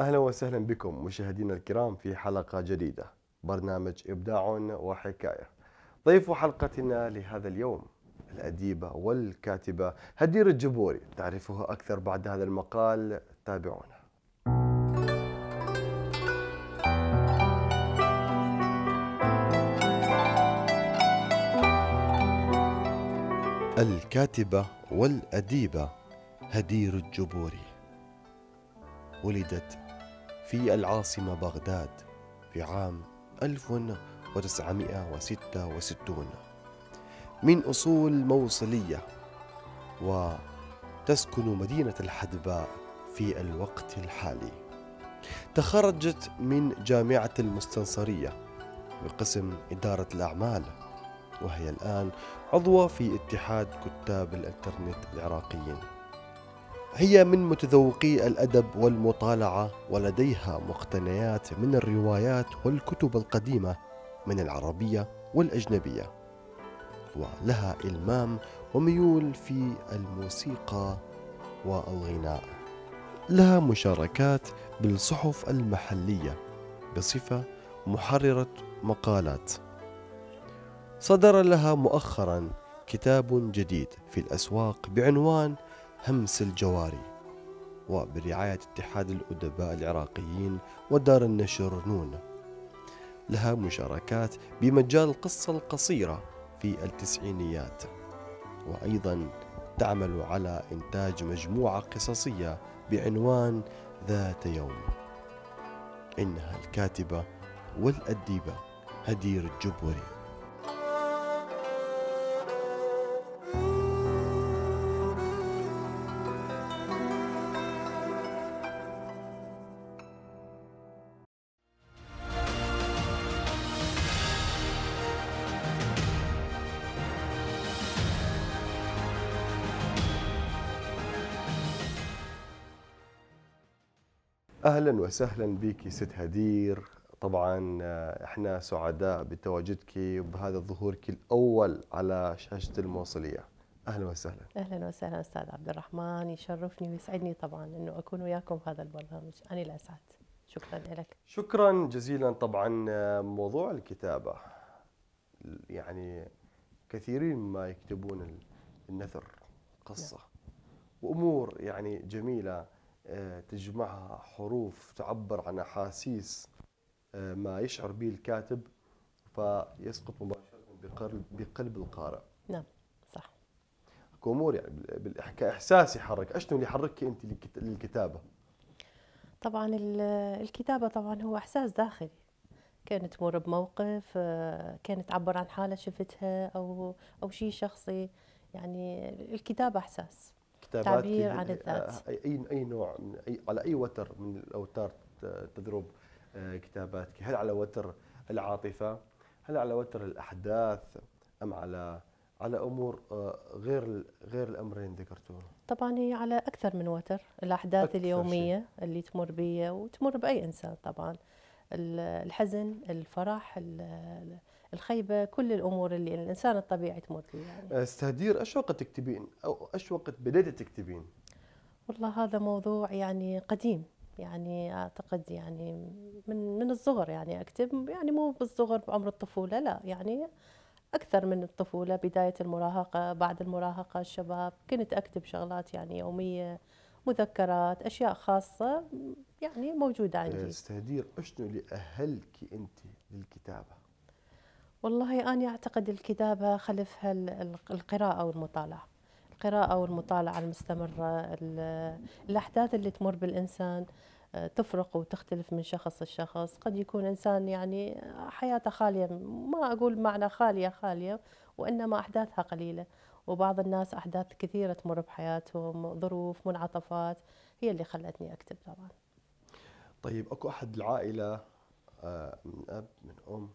أهلا وسهلا بكم مشاهدينا الكرام في حلقة جديدة برنامج إبداع وحكاية ضيف حلقتنا لهذا اليوم الأديبة والكاتبة هدير الجبوري تعرفها أكثر بعد هذا المقال تابعونا الكاتبة والأديبة هدير الجبوري ولدت في العاصمة بغداد في عام 1966 من أصول موصلية وتسكن مدينة الحدباء في الوقت الحالي تخرجت من جامعة المستنصرية بقسم إدارة الأعمال وهي الآن عضوة في اتحاد كتاب الإنترنت العراقيين هي من متذوقي الادب والمطالعه ولديها مقتنيات من الروايات والكتب القديمه من العربيه والاجنبيه ولها المام وميول في الموسيقى والغناء لها مشاركات بالصحف المحليه بصفه محرره مقالات صدر لها مؤخرا كتاب جديد في الاسواق بعنوان همس الجواري وبرعاية اتحاد الأدباء العراقيين ودار النشر نون لها مشاركات بمجال القصة القصيرة في التسعينيات وأيضا تعمل على إنتاج مجموعة قصصية بعنوان ذات يوم إنها الكاتبة والأديبة هدير الجبوري اهلا وسهلا بك ست هدير طبعا آه، احنا سعداء بتواجدك وبهذا ظهورك الاول على شاشه الموصليه اهلا وسهلا اهلا وسهلا استاذ عبد الرحمن يشرفني ويسعدني طبعا انه اكون وياكم في هذا البرنامج انا الاسعد شكرا لك شكرا جزيلا طبعا آه، موضوع الكتابه يعني كثيرين ما يكتبون النثر قصه نعم. وامور يعني جميله آه، تجمعها حروف تعبر عن أحاسيس آه، ما يشعر به الكاتب فيسقط مباشرة بقلب, بقلب القارئ نعم صح امور يعني كاحساس يحرك اشنو اللي يحركك انت للكتابه طبعا الكتابه طبعا هو احساس داخلي كانت تمر بموقف آه، كانت تعبر عن حاله شفتها او او شيء شخصي يعني الكتابه احساس كتابات تعبير عن الذات آه، اي اي نوع من أي على اي وتر من الاوتار تضرب آه، كتاباتك هل على وتر العاطفه هل على وتر الاحداث ام على على امور آه، غير غير الامرين ذكرتوهم طبعا هي على اكثر من وتر الاحداث اليوميه شيء. اللي تمر بي وتمر باي انسان طبعا الحزن الفرح الخيبه كل الامور اللي الانسان الطبيعي تموت فيها يعني. أه، استهدير ايش وقت تكتبين او ايش وقت بديتي تكتبين؟ والله هذا موضوع يعني قديم يعني اعتقد يعني من من الصغر يعني اكتب يعني مو بالصغر بعمر الطفوله لا يعني اكثر من الطفوله بدايه المراهقه بعد المراهقه الشباب كنت اكتب شغلات يعني يوميه مذكرات اشياء خاصه يعني موجوده عندي أه، استهدير شنو اللي اهلك انت للكتابه والله أنا أعتقد الكتابة خلفها القراءة والمطالعة القراءة والمطالعة المستمرة الأحداث اللي تمر بالإنسان آه، تفرق وتختلف من شخص لشخص قد يكون إنسان يعني حياته خالية ما أقول معنى خالية خالية وإنما أحداثها قليلة وبعض الناس أحداث كثيرة تمر بحياتهم ظروف منعطفات هي اللي خلتني أكتب طبعا طيب أكو أحد العائلة آه، من أب من أم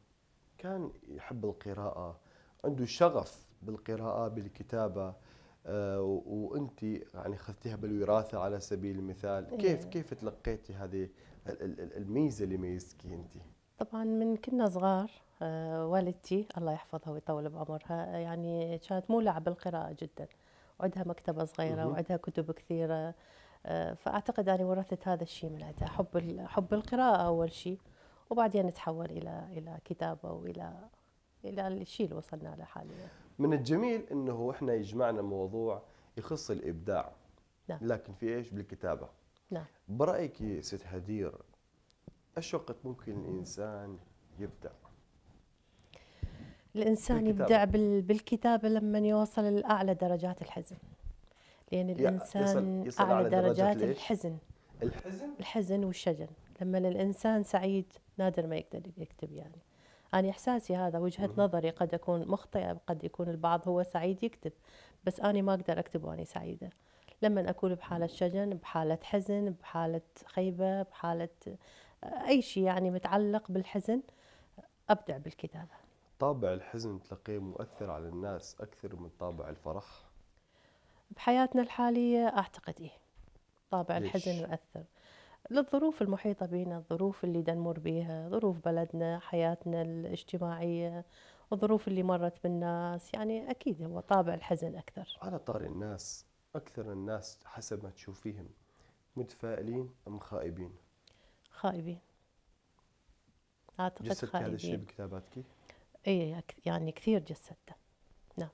كان يحب القراءة عنده شغف بالقراءة بالكتابة آه، وانت يعني اخذتيها بالوراثه على سبيل المثال إيه. كيف كيف تلقيتي هذه الميزه اللي ميزتك انت طبعا من كنا صغار آه، والدتي الله يحفظها ويطول بعمرها يعني كانت مولعه بالقراءه جدا وعندها مكتبه صغيره وعندها كتب كثيره آه، فاعتقد اني ورثت هذا الشيء من عندها حب حب القراءه اول شيء وبعدين تحول الى الى كتابه والى الى الشيء اللي وصلنا له حاليا. من الجميل انه احنا يجمعنا موضوع يخص الابداع نعم. لكن في ايش؟ بالكتابه. نعم. برايك يا ست هدير ايش وقت ممكن الانسان يبدع؟ الانسان يبدع بالكتابه لما يوصل لاعلى درجات الحزن. لان الانسان يصل يصل اعلى درجات, درجات الحزن. الحزن؟ الحزن والشجن. لما الإنسان سعيد نادر ما يقدر يكتب يعني أنا إحساسي هذا وجهة نظري قد أكون مخطئة قد يكون البعض هو سعيد يكتب بس أنا ما أقدر أكتب وأنا سعيدة لما أكون بحالة شجن بحالة حزن بحالة خيبة بحالة آه، أي شيء يعني متعلق بالحزن أبدع بالكتابة طابع الحزن تلقيه مؤثر على الناس أكثر من طابع الفرح؟ بحياتنا الحالية أعتقد إيه طابع ليش؟ الحزن مؤثر للظروف المحيطة بنا الظروف اللي دنمر بيها ظروف بلدنا حياتنا الاجتماعية الظروف اللي مرت بالناس يعني أكيد هو طابع الحزن أكثر على طاري الناس أكثر الناس حسب ما تشوفيهم متفائلين أم خائبين خائبين أعتقد جسدت هذا الشيء بكتاباتك؟ إي يعني كثير جسدته نعم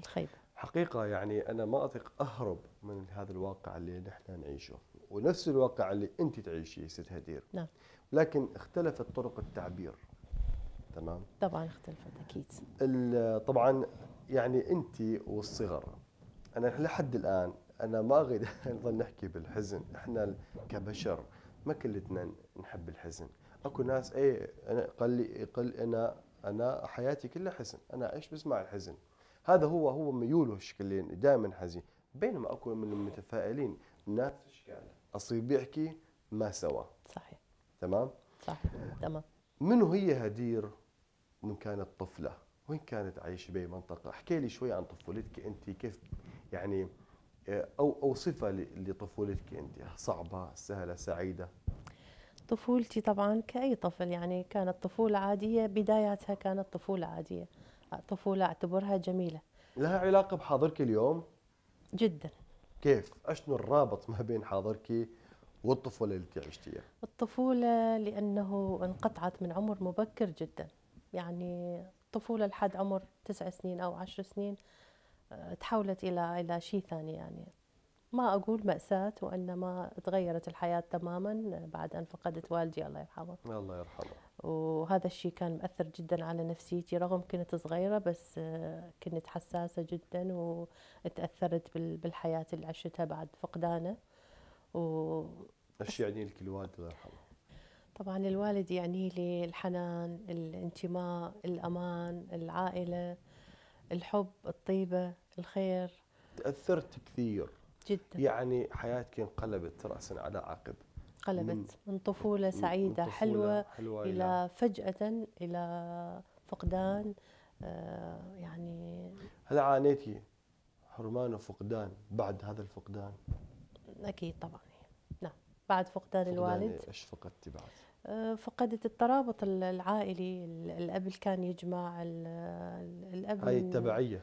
الخيبة حقيقة يعني أنا ما أثق أهرب من هذا الواقع اللي نحن نعيشه ونفس الواقع اللي انت تعيشيه ست هدير نعم لكن اختلفت طرق التعبير تمام طبعا اختلفت اكيد طبعا يعني انت والصغر انا لحد الان انا ما اريد نظل نحكي بالحزن احنا كبشر ما كلتنا نحب الحزن اكو ناس اي انا قال لي قل انا انا حياتي كلها حزن انا ايش بسمع الحزن هذا هو هو ميوله الشكلين دائما حزين بينما اكو من المتفائلين ناس اشكال اصير بيحكي ما سوا صحيح تمام صحيح تمام منو هي هدير من كانت طفله وين كانت عايشه باي منطقه احكي لي شوي عن طفولتك انت كيف يعني آه، او او صفه لطفولتك انت صعبه سهله سعيده طفولتي طبعا كأي طفل يعني كانت طفولة عادية بداياتها كانت طفولة عادية طفولة أعتبرها جميلة لها علاقة بحاضرك اليوم؟ جدا كيف اشنو الرابط ما بين حاضرك والطفوله اللي عشتيها الطفوله لانه انقطعت من عمر مبكر جدا يعني الطفوله لحد عمر تسع سنين او عشر سنين آه، تحولت الى الى شيء ثاني يعني ما أقول مأساة وإنما تغيرت الحياة تماما بعد أن فقدت والدي الله يرحمه الله يرحمه وهذا الشيء كان مأثر جدا على نفسيتي رغم كنت صغيرة بس كنت حساسة جدا وتأثرت بالحياة اللي عشتها بعد فقدانه و ايش يعني لك الوالد الله يرحمه؟ طبعا الوالد يعني لي الحنان، الانتماء، الأمان، العائلة، الحب، الطيبة، الخير تأثرت كثير جدا يعني حياتك انقلبت راسا على عقب انقلبت من, من طفوله سعيده من طفولة حلوه, حلوة الى يعني فجاه الى فقدان آه، يعني هل عانيتي حرمان وفقدان بعد هذا الفقدان؟ اكيد طبعا نعم بعد فقدان, فقدان الوالد ايش فقدتي بعد؟ آه، فقدت الترابط العائلي الاب كان يجمع الاب هاي التبعيه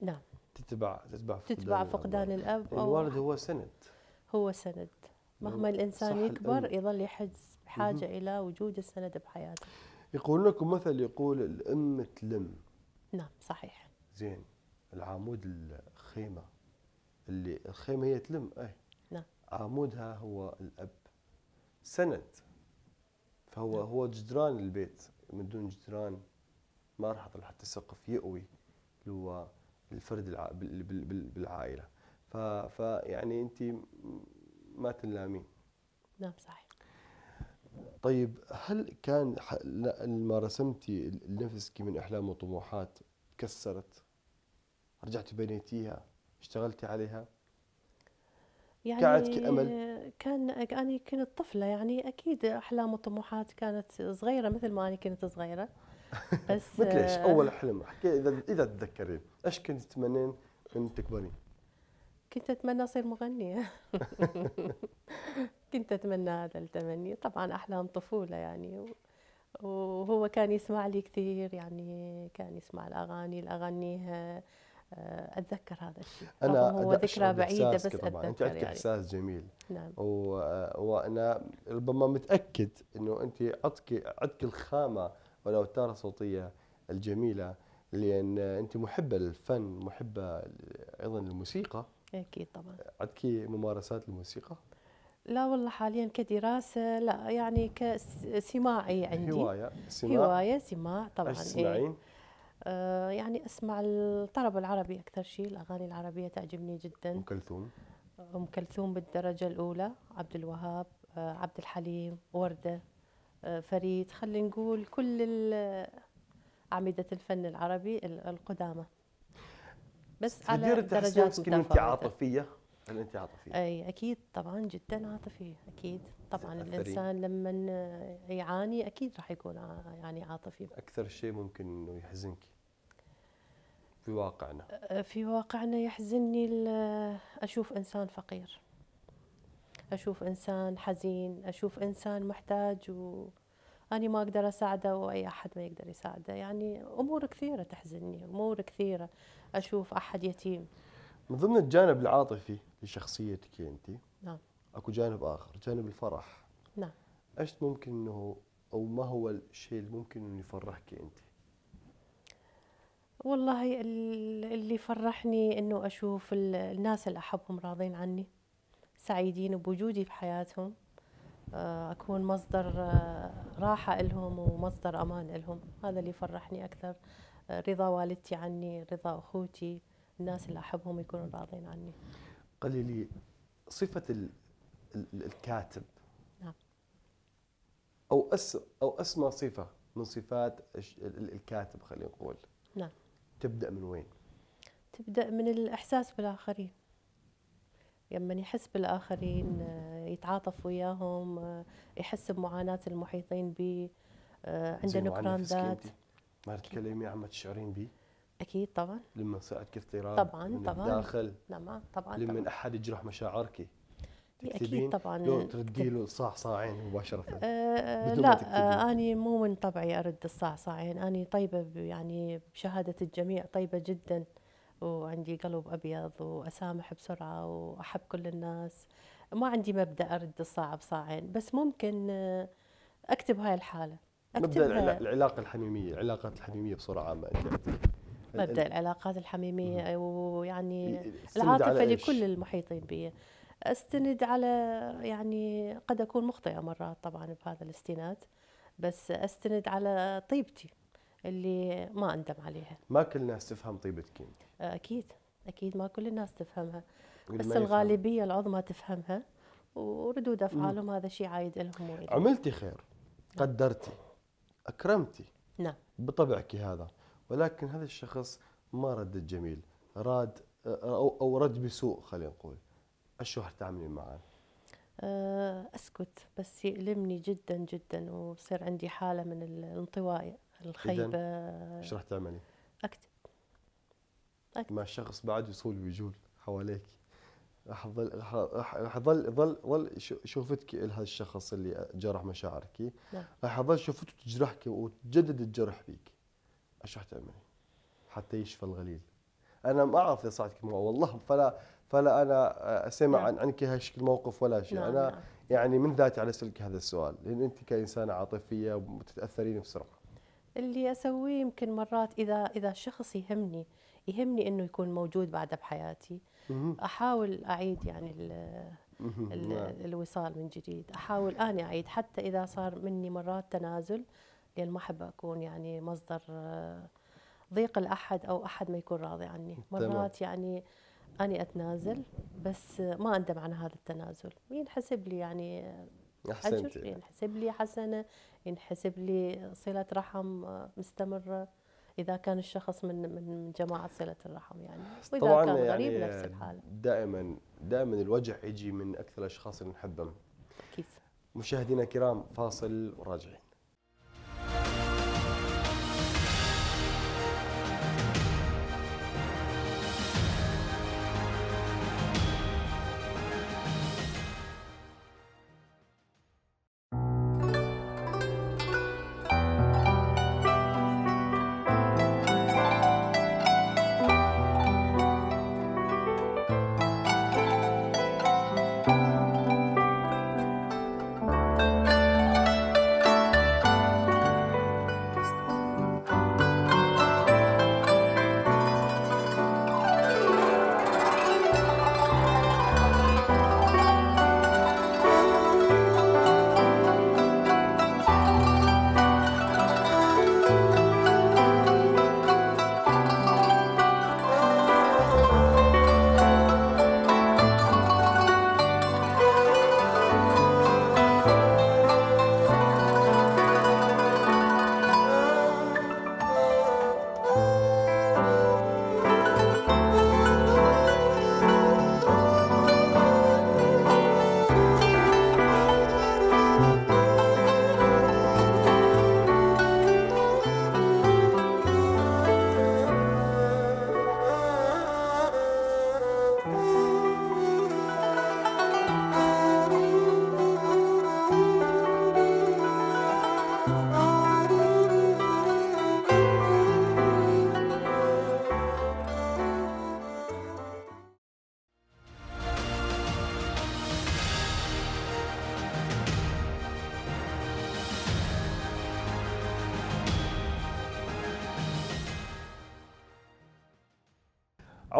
نعم تتبع تتبع فقدان تتبع فقدان الاب أو الوالد هو سند هو سند مهما الانسان يكبر الأم. يظل يحس بحاجه الى وجود السند بحياته يقول لكم مثل يقول الام تلم نعم صحيح زين العمود الخيمه اللي الخيمه هي تلم اي نعم عمودها هو الاب سند فهو نعم. هو جدران البيت من دون جدران ما راح حتى سقف يقوي اللي هو الفرد الع... بال... بال... بالعائله ف... فيعني انت ما تنلامين نعم صحيح طيب هل كان لما رسمتي لنفسك من احلام وطموحات كسرت رجعتي بنيتيها اشتغلتي عليها يعني كانت كأمل كان أنا يعني كنت طفلة يعني أكيد أحلام وطموحات كانت صغيرة مثل ما أنا كنت صغيرة بس مثلاش آه، اول حلم احكي اذا اذا تتذكرين ايش كنت تتمنين من تكبرين؟ كنت اتمنى اصير مغنيه كنت اتمنى هذا التمني طبعا احلام طفوله يعني وهو كان يسمع لي كثير يعني كان يسمع الاغاني الاغانيها آه، اتذكر هذا الشيء انا هو ذكرى بعيده بس اتذكر انت عندك يعني. احساس جميل نعم و... وانا ربما متاكد انه انت عندك عندك الخامه والأوتار الصوتية الجميلة لأن أنت محبة للفن محبة أيضا للموسيقى أكيد طبعا عندك ممارسات الموسيقى؟ لا والله حاليا كدراسة لا يعني كسماعي عندي هواية سماع هواية سماع طبعا إيه. تسمعين؟ آه يعني اسمع الطرب العربي اكثر شيء الاغاني العربية تعجبني جدا ام كلثوم ام كلثوم بالدرجة الاولى عبد الوهاب آه عبد الحليم وردة فريد خلينا نقول كل أعمدة الفن العربي القدامى بس على درجات متفاوتة انت عاطفية؟ هل انت عاطفية؟ اي اكيد طبعا جدا عاطفية اكيد طبعا الانسان لما يعاني اكيد راح يكون يعني عاطفي اكثر شيء ممكن انه يحزنك في واقعنا في واقعنا يحزنني اشوف انسان فقير أشوف إنسان حزين أشوف إنسان محتاج و أنا ما أقدر أساعده وأي أحد ما يقدر يساعده يعني أمور كثيرة تحزنني أمور كثيرة أشوف أحد يتيم من ضمن الجانب العاطفي لشخصيتك أنت نعم أكو جانب آخر جانب الفرح نعم إيش ممكن أنه أو ما هو الشيء اللي ممكن أنه يفرحك أنت والله اللي فرحني أنه أشوف الناس اللي أحبهم راضين عني سعيدين بوجودي في حياتهم آه، أكون مصدر آه، راحة لهم ومصدر أمان لهم هذا اللي يفرحني أكثر آه، رضا والدتي عني رضا أخوتي الناس اللي أحبهم يكونوا راضين عني قلي لي صفة ال ال الكاتب نعم أو أس أو أسمى صفة من صفات الكاتب خلينا نقول نعم تبدأ من وين؟ تبدأ من الإحساس بالآخرين لما يحس بالآخرين آه، يتعاطف وياهم آه، يحس بمعاناة المحيطين به آه، عنده نكران ذات ما تتكلمي عما تشعرين به؟ اكيد طبعا لما صارت اضطراب طبعا من طبعا الداخل نعم طبعا لما طبعًا. احد يجرح مشاعرك إيه، اكيد طبعا لو تردي له صاعين مباشره أه لا أه اني مو من طبعي ارد الصاع صاعين اني طيبه يعني بشهاده الجميع طيبه جدا وعندي قلب أبيض وأسامح بسرعة وأحب كل الناس ما عندي مبدأ أرد الصاع بصاعين بس ممكن آه، أكتب هاي الحالة أكتب مبدأ العلاقة الحميمية العلاقات الحميمية بسرعة عامة مبدأ العلاقات الحميمية ويعني العاطفة لكل المحيطين بي استند على يعني قد اكون مخطئه مرات طبعا بهذا الاستناد بس استند على طيبتي اللي ما اندم عليها ما كل الناس تفهم طيبتك آه، اكيد اكيد ما كل الناس تفهمها بس الغالبيه العظمى تفهمها وردود افعالهم هذا شيء عايد لهم عملتي خير قدرتي اكرمتي نعم بطبعك هذا ولكن هذا الشخص ما رد جميل راد آه، او او رد بسوء خلينا نقول شو راح تعملين معه؟ آه، اسكت بس يؤلمني جدا جدا وصير عندي حاله من الانطوائي الخيبه ايش راح تعملي؟ اكتب اكتب مع شخص بعد يصول ويجول حواليك راح تظل راح ظل ظل ظل شوفتك الشخص اللي جرح مشاعرك نعم راح ظل شوفته تجرحك وتجدد الجرح فيك ايش راح تعملي؟ حتى يشفى الغليل انا ما اعرف اذا صارت والله فلا فلا انا اسمع نعم. عن عنك هالشكل موقف ولا شيء نعم. انا نعم. يعني من ذاتي على سلك هذا السؤال لان انت كانسانه عاطفيه وتتاثرين بسرعه اللي اسويه يمكن مرات اذا اذا شخص يهمني يهمني انه يكون موجود بعده بحياتي احاول اعيد يعني الـ الـ نعم. الوصال من جديد احاول اني اعيد حتى اذا صار مني مرات تنازل لان ما احب اكون يعني مصدر ضيق الاحد او احد ما يكون راضي عني مرات يعني اني اتنازل بس ما اندم عن هذا التنازل ينحسب لي يعني احسنتي ينحسب لي حسنه ينحسب لي صله رحم آه، مستمره اذا كان الشخص من من جماعه صله الرحم يعني واذا طبعاً كان غريب يعني نفس الحاله دائما دائما الوجع يجي من اكثر الاشخاص اللي نحبهم كيف مشاهدينا الكرام فاصل وراجعين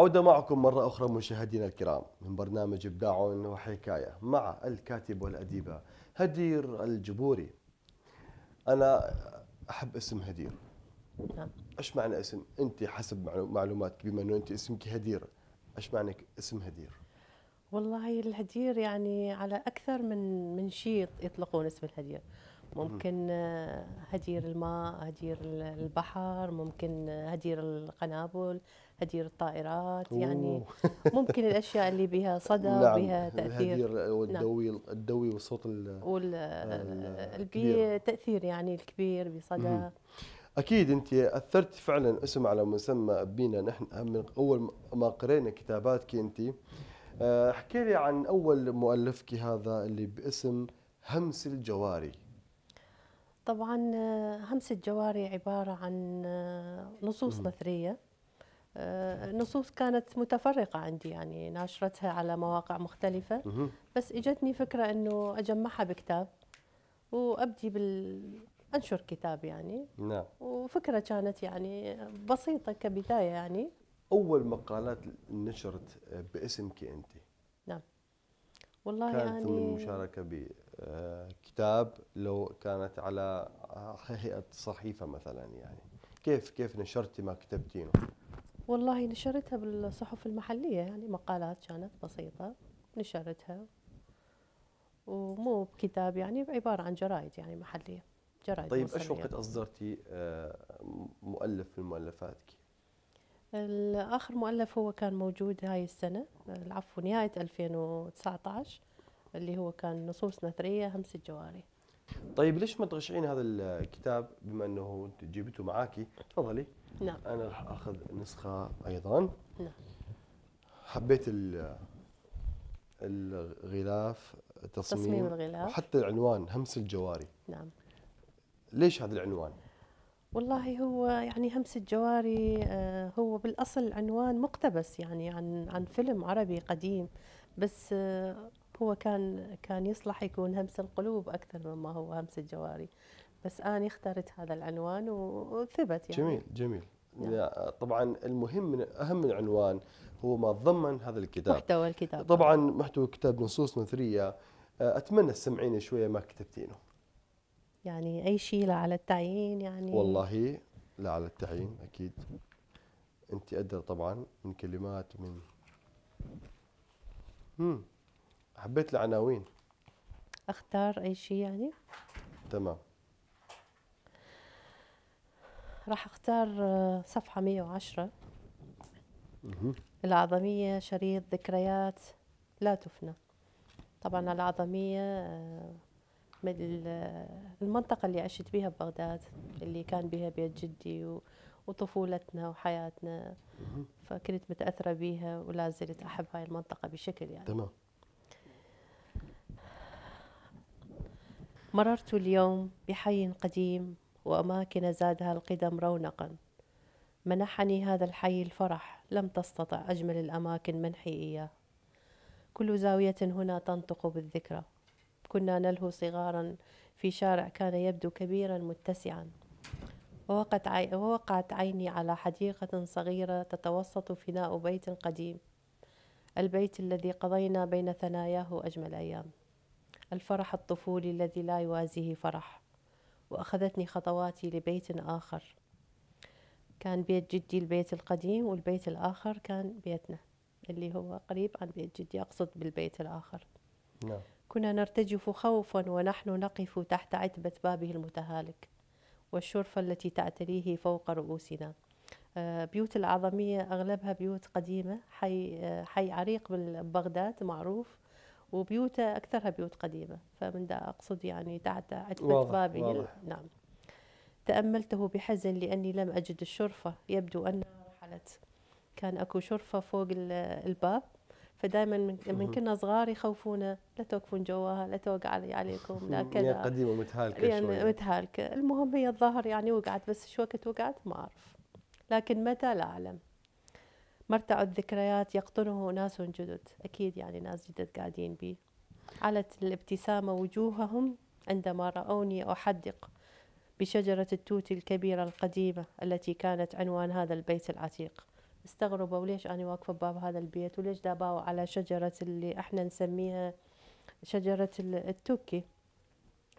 العودة معكم مرة أخرى مشاهدينا الكرام من برنامج إبداع وحكاية مع الكاتب والأديبة هدير الجبوري أنا أحب اسم هدير نعم إيش معنى اسم؟ أنت حسب معلوماتك بما أنه أنت اسمك هدير إيش معنى اسم هدير؟ والله الهدير يعني على أكثر من من شيء يطلقون اسم الهدير ممكن هدير الماء هدير البحر ممكن هدير القنابل هدير الطائرات يعني ممكن الاشياء اللي بها صدى نعم. بها تاثير والدوي نعم. الدوي والصوت ال آه، تاثير يعني الكبير بصدى اكيد انت اثرت فعلا اسم على مسمى بينا نحن من اول ما قرينا كتاباتك انت آه، احكي لي عن اول مؤلفك هذا اللي باسم همس الجواري طبعا آه، همس الجواري عباره عن نصوص نثريه آه، نصوص كانت متفرقة عندي يعني ناشرتها على مواقع مختلفة بس اجتني فكرة انه اجمعها بكتاب وابدي بال انشر كتاب يعني نعم وفكرة كانت يعني بسيطة كبداية يعني اول مقالات نشرت باسمك انت نعم والله كانت يعني من مشاركة بكتاب آه، لو كانت على آه، هيئة صحيفة مثلا يعني كيف كيف نشرتي ما كتبتينه؟ والله نشرتها بالصحف المحلية يعني مقالات كانت بسيطة نشرتها ومو بكتاب يعني عبارة عن جرائد يعني محلية جرائد طيب ايش وقت اصدرتي آه، مؤلف من مؤلفاتك؟ اخر مؤلف هو كان موجود هاي السنة العفو نهاية 2019 اللي هو كان نصوص نثرية همس الجواري طيب ليش ما تغشعين هذا الكتاب بما انه جيبته معاكي؟ تفضلي نعم انا راح اخذ نسخه ايضا نعم حبيت الغلاف تصميم, تصميم الغلاف وحتى العنوان همس الجواري نعم ليش هذا العنوان؟ والله هو يعني همس الجواري آه، هو بالاصل عنوان مقتبس يعني عن عن فيلم عربي قديم بس آه، هو كان كان يصلح يكون همس القلوب اكثر مما هو همس الجواري بس أنا اخترت هذا العنوان وثبت يعني جميل جميل يعني. طبعا المهم من أهم العنوان هو ما تضمن هذا الكتاب محتوى الكتاب طبعا محتوى الكتاب نصوص نثريه أه، أتمنى تسمعين شوية ما كتبتينه يعني أي شيء لا على التعيين يعني والله لا على التعيين أكيد أنت أدرى طبعا من كلمات من مم. حبيت العناوين اختار اي شيء يعني تمام راح اختار آه، صفحة 110 العظمية شريط ذكريات لا تفنى طبعا العظمية آه، من آه، المنطقة اللي عشت بها ببغداد اللي كان بها بيت جدي وطفولتنا وحياتنا فكنت متأثرة بها ولا زلت أحب هاي المنطقة بشكل يعني تمام مررت اليوم بحي قديم وأماكن زادها القدم رونقا منحني هذا الحي الفرح لم تستطع أجمل الأماكن منحي إياه كل زاوية هنا تنطق بالذكرى كنا نلهو صغارا في شارع كان يبدو كبيرا متسعا ووقعت, عيني على حديقة صغيرة تتوسط فناء بيت قديم البيت الذي قضينا بين ثناياه أجمل أيام الفرح الطفولي الذي لا يوازيه فرح وأخذتني خطواتي لبيت آخر كان بيت جدي البيت القديم والبيت الآخر كان بيتنا اللي هو قريب عن بيت جدي أقصد بالبيت الآخر نعم. كنا نرتجف خوفا ونحن نقف تحت عتبة بابه المتهالك والشرفة التي تعتريه فوق رؤوسنا آه، بيوت العظمية أغلبها بيوت قديمة حي, آه، حي عريق ببغداد معروف وبيوته اكثرها بيوت قديمه فمن دا اقصد يعني تحت عتبه بابي نعم تاملته بحزن لاني لم اجد الشرفه يبدو انها رحلت كان اكو شرفه فوق الباب فدائما من كنا صغار يخوفونا لا توقفون جواها لا توقع علي عليكم لا كذا قديمه متهالكه يعني شوية. متهالكه المهم هي الظاهر يعني وقعت بس شو وقت وقعت ما اعرف لكن متى لا اعلم مرتع الذكريات يقطنه ناس جدد أكيد يعني ناس جدد قاعدين بي علت الابتسامة وجوههم عندما رأوني أحدق بشجرة التوت الكبيرة القديمة التي كانت عنوان هذا البيت العتيق استغربوا ليش أنا واقفة بباب هذا البيت وليش داباوا على شجرة اللي احنا نسميها شجرة التوكي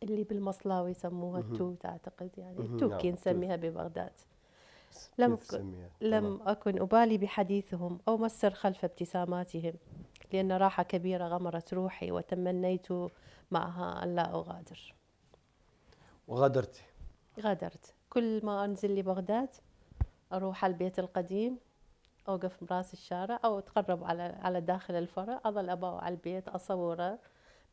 اللي بالمصلاوي يسموها التوت أعتقد يعني التوكي نعم، نسميها ببغداد لم لم أكن أبالي بحديثهم أو مسر خلف ابتساماتهم لأن راحة كبيرة غمرت روحي وتمنيت معها أن لا أغادر وغادرت غادرت كل ما أنزل لبغداد أروح على البيت القديم أوقف براس الشارع أو أتقرب على على داخل الفرع أظل أباوع على البيت أصوره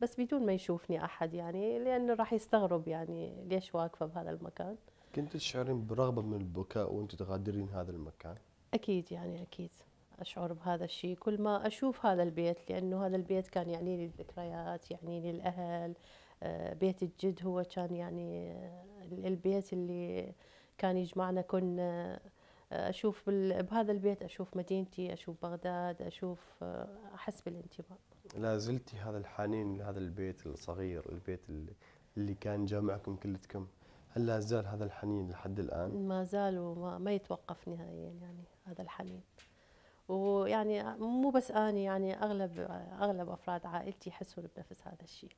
بس بدون ما يشوفني أحد يعني لأنه راح يستغرب يعني ليش واقفة بهذا المكان كنت تشعرين برغبة من البكاء وانت تغادرين هذا المكان؟ أكيد يعني أكيد أشعر بهذا الشيء كل ما أشوف هذا البيت لأنه هذا البيت كان يعني لي الذكريات يعني لي الأهل آه، بيت الجد هو كان يعني آه، البيت اللي كان يجمعنا كنا آه، أشوف بهذا البيت أشوف مدينتي أشوف بغداد أشوف أحس بالانتماء لا زلتي هذا الحنين لهذا البيت الصغير البيت اللي, اللي كان جامعكم كلتكم هل لا زال هذا الحنين لحد الان؟ ما زال وما ما يتوقف نهائيا يعني هذا الحنين. ويعني مو بس اني يعني اغلب اغلب افراد عائلتي يحسون بنفس هذا الشيء.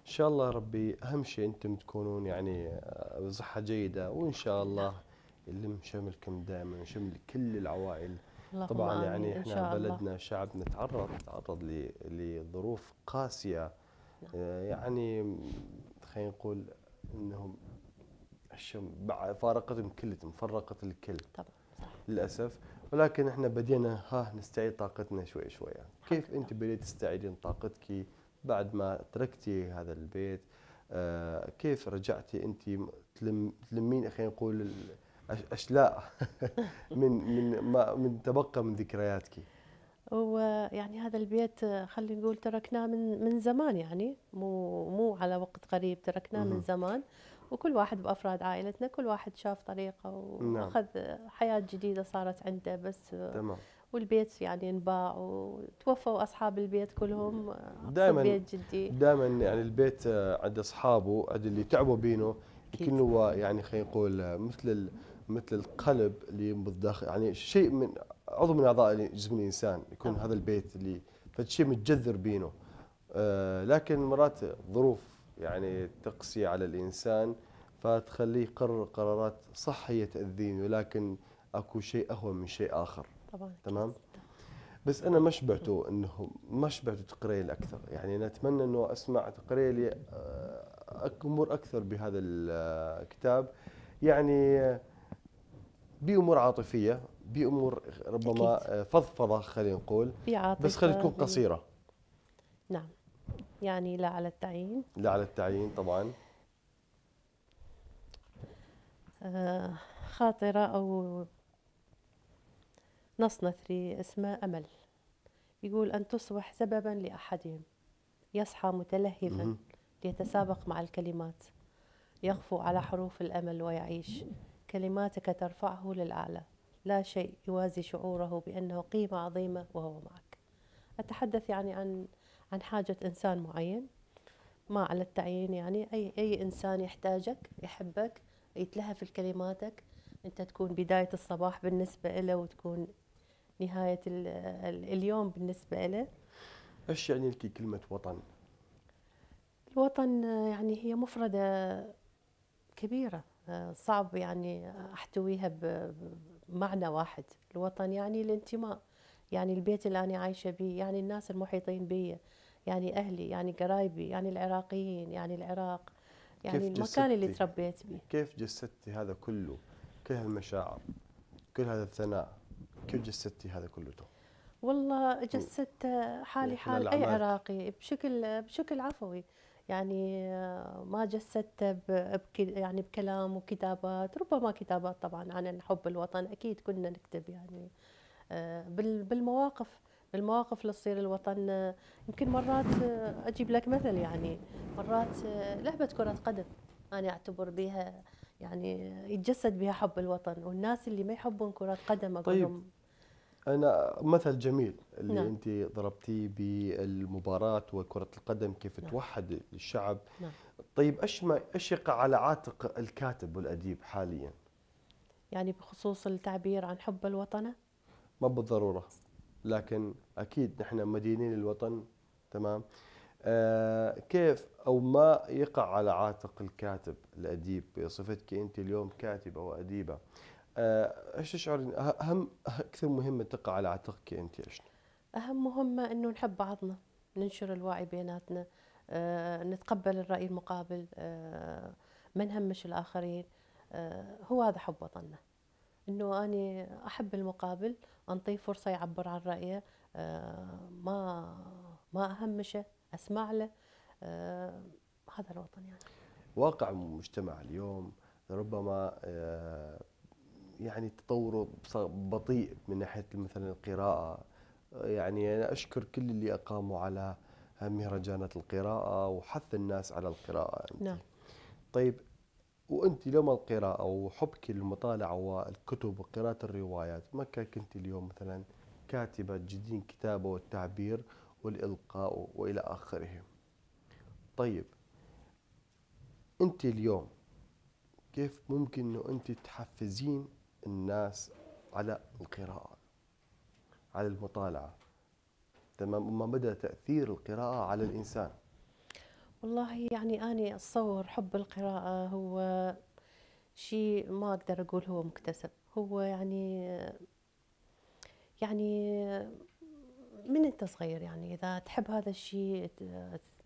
ان شاء الله ربي اهم شيء انتم تكونون يعني بصحه آه، جيده وان شاء الله يلم شملكم دائما وشمل كل العوائل. طبعا يعني احنا بلدنا شعبنا تعرض تعرض لظروف قاسيه نعم. آه، يعني خلينا نقول انهم الشم فارقتهم كلتهم فرقت الكل طبعا صح. للاسف ولكن احنا بدينا ها نستعيد طاقتنا شوي شوي كيف انت بديت تستعيدين طاقتك بعد ما تركتي هذا البيت آه كيف رجعتي انت تلم تلمين خلينا نقول اشلاء من من ما من تبقى من ذكرياتك هو يعني هذا البيت خلينا نقول تركناه من من زمان يعني مو مو على وقت قريب تركناه من زمان وكل واحد بافراد عائلتنا كل واحد شاف طريقه نعم. واخذ حياه جديده صارت عنده بس تمام والبيت يعني انباع وتوفوا اصحاب البيت كلهم دائما بيت جدي دائما يعني البيت عند اصحابه عند اللي تعبوا بينه يمكن هو يعني خلينا نقول مثل مثل القلب اللي بالداخل يعني شيء من عضو من اعضاء جسم الانسان يكون أه. هذا البيت اللي فشيء متجذر بينه آه لكن مرات ظروف يعني تقسي على الإنسان فتخليه يقرر قرارات صح هي تأذيني ولكن أكو شيء أهون من شيء آخر طبعا تمام بس انا ما شبعته انه ما شبعته تقريل اكثر يعني انا اتمنى انه اسمع تقريلي آه، امور اكثر بهذا الكتاب آه، يعني آه، بامور عاطفيه بامور ربما فضفضه خلينا نقول بس خلي تكون قصيره يعني لا على التعيين لا على التعيين طبعا آه، خاطرة أو نص نثري اسمه أمل يقول أن تصبح سببا لأحدهم يصحى متلهفا ليتسابق مع الكلمات يغفو على حروف الأمل ويعيش كلماتك ترفعه للأعلى لا شيء يوازي شعوره بأنه قيمة عظيمة وهو معك أتحدث يعني عن عن حاجة إنسان معين ما على التعيين يعني أي, أي إنسان يحتاجك يحبك يتلهف لكلماتك أنت تكون بداية الصباح بالنسبة له وتكون نهاية اليوم بالنسبة له إيش يعني لك كلمة وطن؟ الوطن يعني هي مفردة كبيرة صعب يعني أحتويها بمعنى واحد الوطن يعني الانتماء يعني البيت اللي أنا عايشة به يعني الناس المحيطين بي يعني اهلي يعني قرايبي يعني العراقيين يعني العراق يعني المكان اللي تربيت به كيف جسدتي هذا كله كل هالمشاعر كل هذا الثناء كيف جسدتي هذا كله والله جسدت حالي يعني حال اي عراقي بشكل بشكل عفوي يعني ما جسدت يعني بكلام وكتابات ربما كتابات طبعا عن حب الوطن اكيد كنا نكتب يعني آه، بالمواقف المواقف اللي تصير الوطن يمكن مرات اجيب لك مثل يعني مرات لعبه كره قدم انا اعتبر بها يعني يتجسد بها حب الوطن والناس اللي ما يحبون كره قدم اقول طيب. انا مثل جميل اللي نعم. انت ضربتيه بالمباراه وكره القدم كيف نعم. توحد الشعب نعم. طيب ايش ما ايش يقع على عاتق الكاتب والاديب حاليا يعني بخصوص التعبير عن حب الوطن ما بالضروره لكن اكيد نحن مدينين الوطن تمام آه كيف او ما يقع على عاتق الكاتب الاديب بصفتك انت اليوم كاتبه واديبه آه، ايش آه تشعر اهم اكثر أه- مهمه تقع على عاتقك انت ايش؟ اهم مهمه انه نحب بعضنا ننشر الوعي بيناتنا آه نتقبل الراي المقابل آه ما نهمش الاخرين آه هو هذا حب وطننا انه انا احب المقابل انطيه فرصه يعبر عن رايه آه، ما ما اهمشه اسمع له آه، هذا الوطن يعني واقع المجتمع اليوم ربما آه، يعني تطوره بطيء من ناحيه مثلا القراءه يعني انا اشكر كل اللي اقاموا على مهرجانات القراءه وحث الناس على القراءه نعم طيب وانت اليوم القراءه وحبك للمطالعه والكتب وقراءه الروايات ما كان كنت اليوم مثلا كاتبه جدين كتابه والتعبير والالقاء والى اخره طيب انت اليوم كيف ممكن انه انت تحفزين الناس على القراءه على المطالعه تمام ما مدى تاثير القراءه على الانسان والله يعني أني أتصور حب القراءة هو شيء ما أقدر أقول هو مكتسب هو يعني يعني من أنت صغير يعني إذا تحب هذا الشيء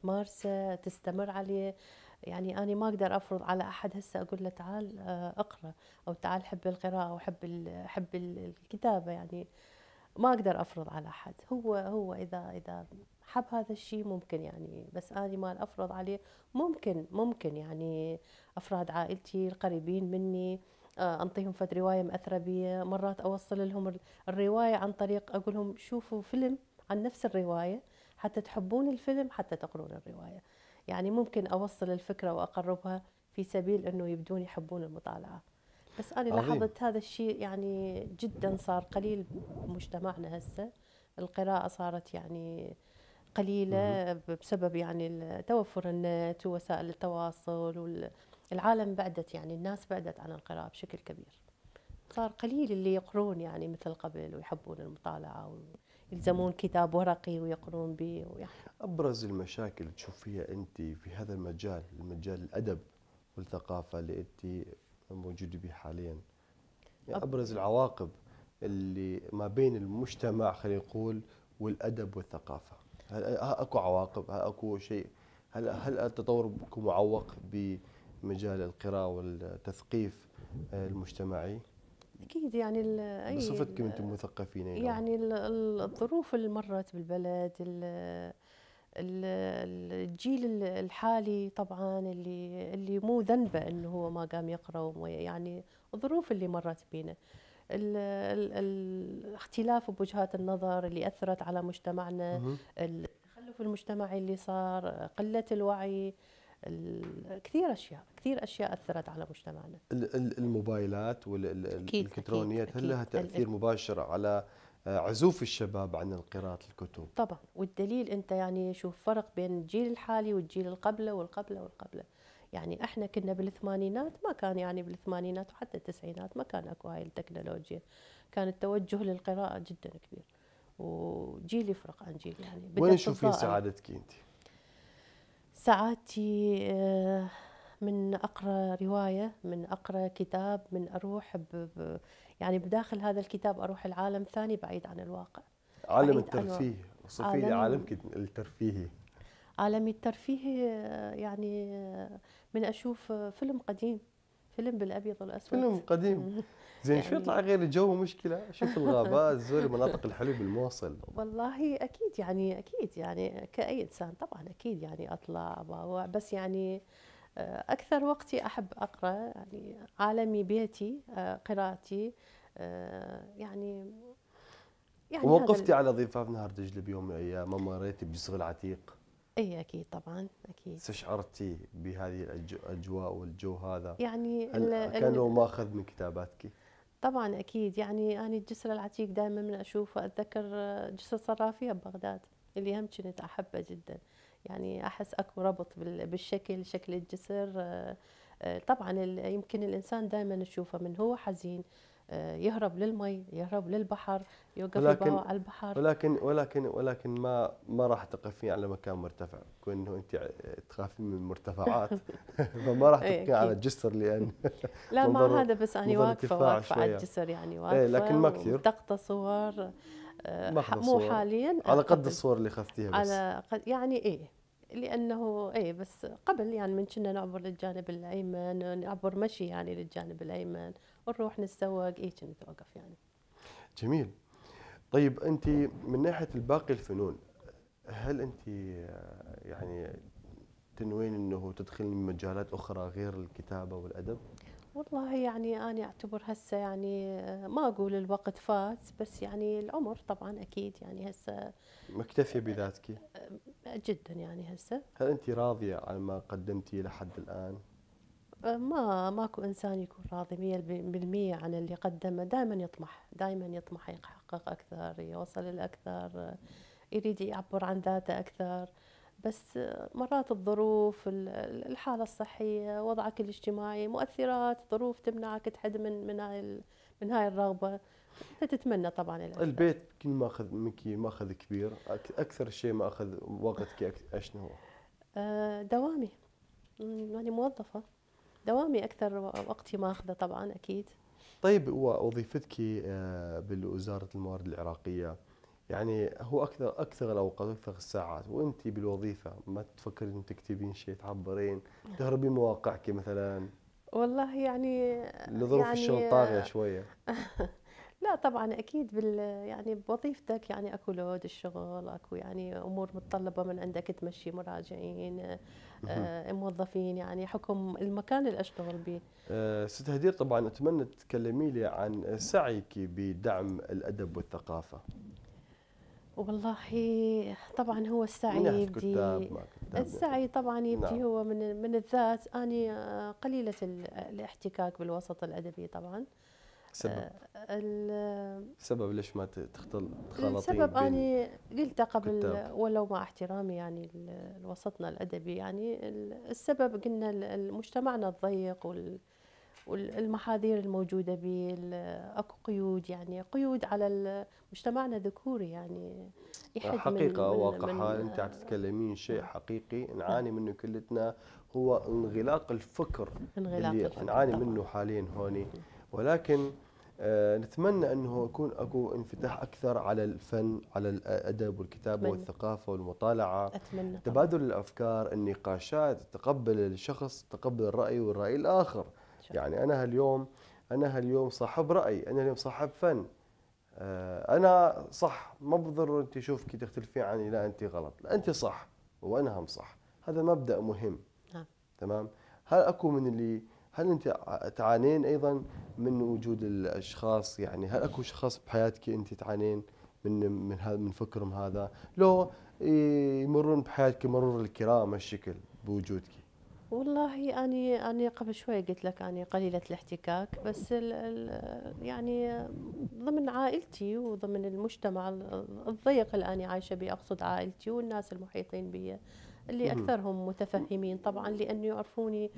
تمارسه تستمر عليه يعني أنا ما أقدر أفرض على أحد هسه أقول له تعال آه، أقرأ أو تعال حب القراءة أو حب حب الكتابة يعني ما أقدر أفرض على أحد هو هو إذا إذا حب هذا الشيء ممكن يعني بس أنا ما أفرض عليه ممكن ممكن يعني أفراد عائلتي القريبين مني آه، أنطيهم فد رواية مأثرة بي مرات أوصل لهم الرواية عن طريق أقول لهم شوفوا فيلم عن نفس الرواية حتى تحبون الفيلم حتى تقرون الرواية يعني ممكن أوصل الفكرة وأقربها في سبيل أنه يبدون يحبون المطالعة بس أنا عظيم. لاحظت هذا الشيء يعني جدا صار قليل بمجتمعنا هسه القراءة صارت يعني قليله بسبب يعني توفر النت ووسائل التواصل والعالم بعدت يعني الناس بعدت عن القراءه بشكل كبير صار قليل اللي يقرون يعني مثل قبل ويحبون المطالعه ويلزمون كتاب ورقي ويقرون به ويعني. ابرز المشاكل تشوفيها انت في هذا المجال مجال الادب والثقافه اللي انت موجوده به حاليا يعني ابرز العواقب اللي ما بين المجتمع خلينا نقول والادب والثقافه هل اكو عواقب هل اكو شيء هل هل التطوركم معوق بمجال القراءه والتثقيف آه، المجتمعي؟ اكيد يعني اي بصفتكم انتم مثقفين يعني الظروف اللي مرت بالبلد الجيل الحالي طبعا اللي اللي مو ذنبه انه هو ما قام يقرا يعني الظروف اللي مرت بينا الاختلاف بوجهات النظر اللي أثرت على مجتمعنا التخلف المجتمعي اللي صار قلة الوعي كثير اشياء كثير اشياء اثرت على مجتمعنا الموبايلات والالكترونيات هل لها تاثير مباشر على آه، عزوف الشباب عن قراءة الكتب طبعا والدليل انت يعني شوف فرق بين الجيل الحالي والجيل القبله والقبله والقبله يعني احنا كنا بالثمانينات ما كان يعني بالثمانينات وحتى التسعينات ما كان اكو هاي التكنولوجيا كان التوجه للقراءه جدا كبير وجيل يفرق عن جيل يعني وين تشوفين سعادتك انت؟ سعادتي آه، من اقرا روايه من اقرا كتاب من اروح ب يعني بداخل هذا الكتاب اروح العالم ثاني بعيد عن الواقع عالم الترفيه وصفي لي عالمك الترفيهي عالمي الترفيه يعني من اشوف فيلم قديم فيلم بالابيض والاسود فيلم قديم يعني زين يعني شو يطلع غير الجو مشكله شوف الغابات زور المناطق الحلوه بالموصل والله اكيد يعني اكيد يعني كاي انسان طبعا اكيد يعني اطلع بس يعني آه، اكثر وقتي احب اقرا يعني عالمي بيتي آه، قراءتي آه، يعني يعني وقفتي على ضفاف نهر دجله بيوم من الايام ما مريتي بجسر العتيق اي اكيد طبعا اكيد استشعرتي بهذه الاجواء والجو هذا يعني كانه ماخذ من كتاباتك طبعا اكيد يعني انا الجسر العتيق دائما من اشوفه اتذكر جسر صرافيه ببغداد اللي هم كنت احبه جدا يعني احس اكو ربط بالشكل شكل الجسر آه، آه، طبعا يمكن الانسان دائما يشوفه من هو حزين آه، يهرب للمي يهرب للبحر يوقف على البحر ولكن ولكن ولكن ما ما راح تقفين على مكان مرتفع كون انه انت تخافين من المرتفعات فما راح إيه، تقفين على الجسر لان لا ما هذا بس انا يعني واقفه واقفه على الجسر يعني واقفه ايه لكن ما كثير التقطه صور آه، مو حاليا على قد الصور اللي اخذتيها بس على قد يعني ايه لانه اي بس قبل يعني من كنا نعبر للجانب الايمن نعبر مشي يعني للجانب الايمن ونروح نتسوق اي كنا نتوقف يعني جميل طيب انت من ناحيه الباقي الفنون هل انت يعني تنوين انه تدخلين مجالات اخرى غير الكتابه والادب؟ والله يعني أنا أعتبر هسه يعني آه، ما أقول الوقت فات بس يعني العمر طبعا أكيد يعني هسه مكتفية آه، بذاتك؟ آه، جدا يعني هسه هل أنت راضية عن ما قدمتي لحد الآن؟ ما ماكو انسان يكون راضي 100% عن اللي قدمه دائما يطمح دائما يطمح يحقق اكثر يوصل لاكثر يريد يعبر عن ذاته اكثر بس مرات الظروف الحالة الصحية وضعك الاجتماعي مؤثرات ظروف تمنعك تحد من من هاي من هاي الرغبة انت تتمنى طبعا الأكثر. البيت كل ما اخذ منك ماخذ كبير اكثر شيء ما اخذ وقتك إيش هو؟ آه، دوامي أنا يعني موظفة دوامي اكثر وقتي ما اخذه طبعا اكيد طيب ووظيفتك آه، بالوزارة الموارد العراقية يعني هو اكثر اكثر الاوقات واكثر الساعات وانت بالوظيفه ما تفكرين تكتبين شيء تعبرين تهربين مواقعك مثلا والله يعني لظروف يعني الشغل طاغيه شويه لا طبعا اكيد بال يعني بوظيفتك يعني اكو لود الشغل اكو يعني امور متطلبه من عندك تمشي مراجعين آه, آه، موظفين يعني حكم المكان اللي اشتغل به. آه ست هدير طبعا اتمنى تتكلمي لي عن سعيك بدعم الادب والثقافه. والله طبعا هو السعي يبدي السعي طبعا يبدي نعم. هو من من الذات اني آه، قليله الاحتكاك بالوسط الادبي طبعا سبب آه، السبب ليش ما تختل سبب السبب اني قلت قبل كتاب. ولو مع احترامي يعني لوسطنا الادبي يعني السبب قلنا مجتمعنا الضيق وال والمحاذير الموجودة أكو قيود يعني قيود على مجتمعنا الذكوري يعني يحد حقيقة من واقعها أنت عم تتكلمين شيء نعم. حقيقي نعم. نعاني منه كلتنا هو انغلاق الفكر انغلاق اللي الفكر نعاني طبعا. منه حاليا هوني نعم. ولكن آه نتمنى انه يكون اكو انفتاح اكثر على الفن على الادب والكتابه أتمنى. والثقافه والمطالعه أتمنى تبادل طبعا. الافكار النقاشات تقبل الشخص تقبل الراي والراي الاخر يعني انا هاليوم انا هاليوم صاحب راي انا اليوم صاحب فن آه، انا صح ما بضر انت شوفكي تختلفين عني لا انت غلط لا انت صح وانا هم صح هذا مبدا مهم ها. نعم. تمام هل اكو من اللي هل انت تعانين ايضا من وجود الاشخاص يعني هل اكو اشخاص بحياتك انت تعانين من من هذا من فكرهم هذا لو إيه، يمرون بحياتك مرور الكرام هالشكل بوجودك والله أني أني قبل شوي قلت لك أني قليلة الاحتكاك بس الـ الـ يعني ضمن عائلتي وضمن المجتمع الضيق اللي عايشة به أقصد عائلتي والناس المحيطين بي اللي أكثرهم متفهمين طبعا لأنه يعرفوني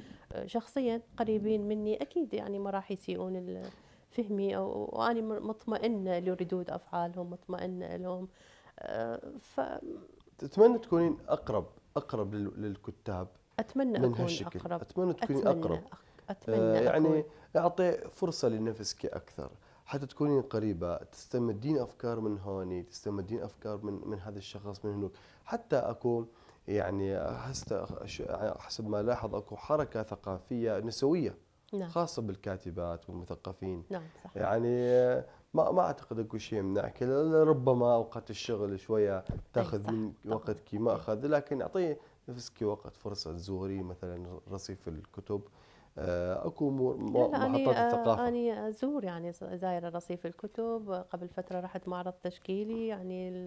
شخصيا قريبين مني أكيد يعني ما راح يسيئون فهمي وأني مطمئنة لردود أفعالهم مطمئنة لهم آه، ف تتمنى تكونين أقرب أقرب للكتاب اتمنى من اكون هالشكل. اقرب اتمنى تكوني أتمنى اقرب اتمنى أكون. آه، يعني أكون. اعطي فرصه لنفسك اكثر حتى تكونين قريبه تستمدين افكار من هوني تستمدين افكار من من هذا الشخص من هناك حتى اكون يعني حسب ما لاحظ اكو حركه ثقافيه نسويه نعم. خاصه بالكاتبات والمثقفين نعم صحيح. يعني ما ما اعتقد اكو شيء يمنعك ربما اوقات الشغل شويه تاخذ من وقتك ما اخذ لكن اعطيه نفسكي وقت فرصه تزوري مثلا رصيف الكتب آه، اكو محطات آه، الثقافه انا ازور يعني زايره رصيف الكتب قبل فتره رحت معرض تشكيلي يعني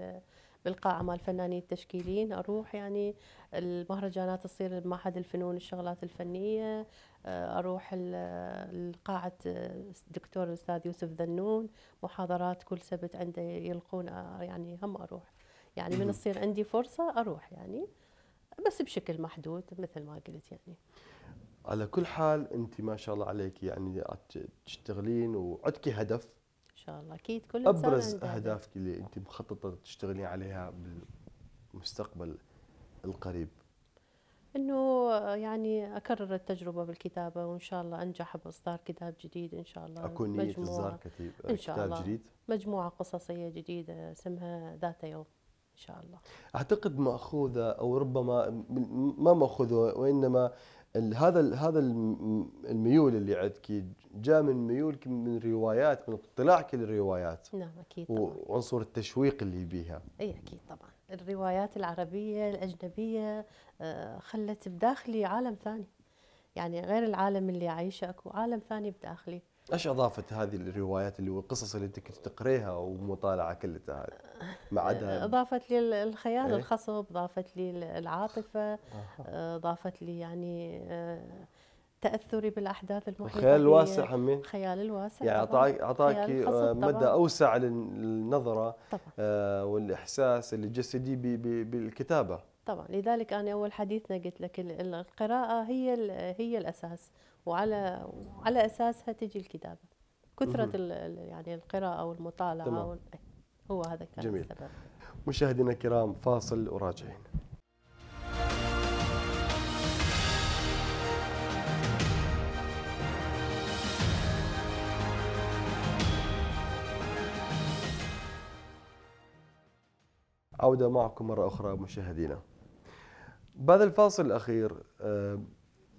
بالقاعه مال الفنانين التشكيليين اروح يعني المهرجانات تصير بمعهد الفنون الشغلات الفنيه آه، اروح القاعه الدكتور الاستاذ يوسف ذنون محاضرات كل سبت عنده يلقون يعني هم اروح يعني من تصير عندي فرصه اروح يعني بس بشكل محدود مثل ما قلت يعني على كل حال انت ما شاء الله عليك يعني تشتغلين وعندك هدف ان شاء الله اكيد كل ابرز اهدافك اللي انت مخططه تشتغلين عليها بالمستقبل القريب انه يعني اكرر التجربه بالكتابه وان شاء الله انجح باصدار كتاب جديد ان شاء الله اكون نيه اصدار كتاب جديد ان شاء الله مجموعه قصصيه جديده اسمها ذات يوم ان شاء الله اعتقد ماخوذه او ربما ما ماخوذه وانما هذا هذا الميول اللي عندك جاء من ميولك من روايات من اطلاعك للروايات نعم اكيد طبعا وعنصر التشويق اللي بيها اي اكيد طبعا الروايات العربيه الاجنبيه آه، خلت بداخلي عالم ثاني يعني غير العالم اللي عايشه اكو عالم ثاني بداخلي ايش اضافت هذه الروايات اللي والقصص اللي انت كنت تقريها ومطالعه كلها هذه ما عدا آه، اضافت لي الخيال ايه؟ الخصب اضافت لي العاطفه آه، اضافت لي يعني آه، تاثري بالاحداث المحيطه الخيال الواسع عمي الخيال الواسع يعني اعطاك اعطاك مدى اوسع للنظره طبعا. آه والاحساس اللي جسدي بالكتابه طبعا لذلك انا اول حديثنا قلت لك القراءه هي هي الاساس وعلى على اساسها تجي الكتابه كثره يعني القراءه والمطالعه تمام. وال... هو هذا كان جميل. السبب مشاهدينا الكرام فاصل وراجعين عودة معكم مرة أخرى مشاهدينا بعد الفاصل الأخير آه،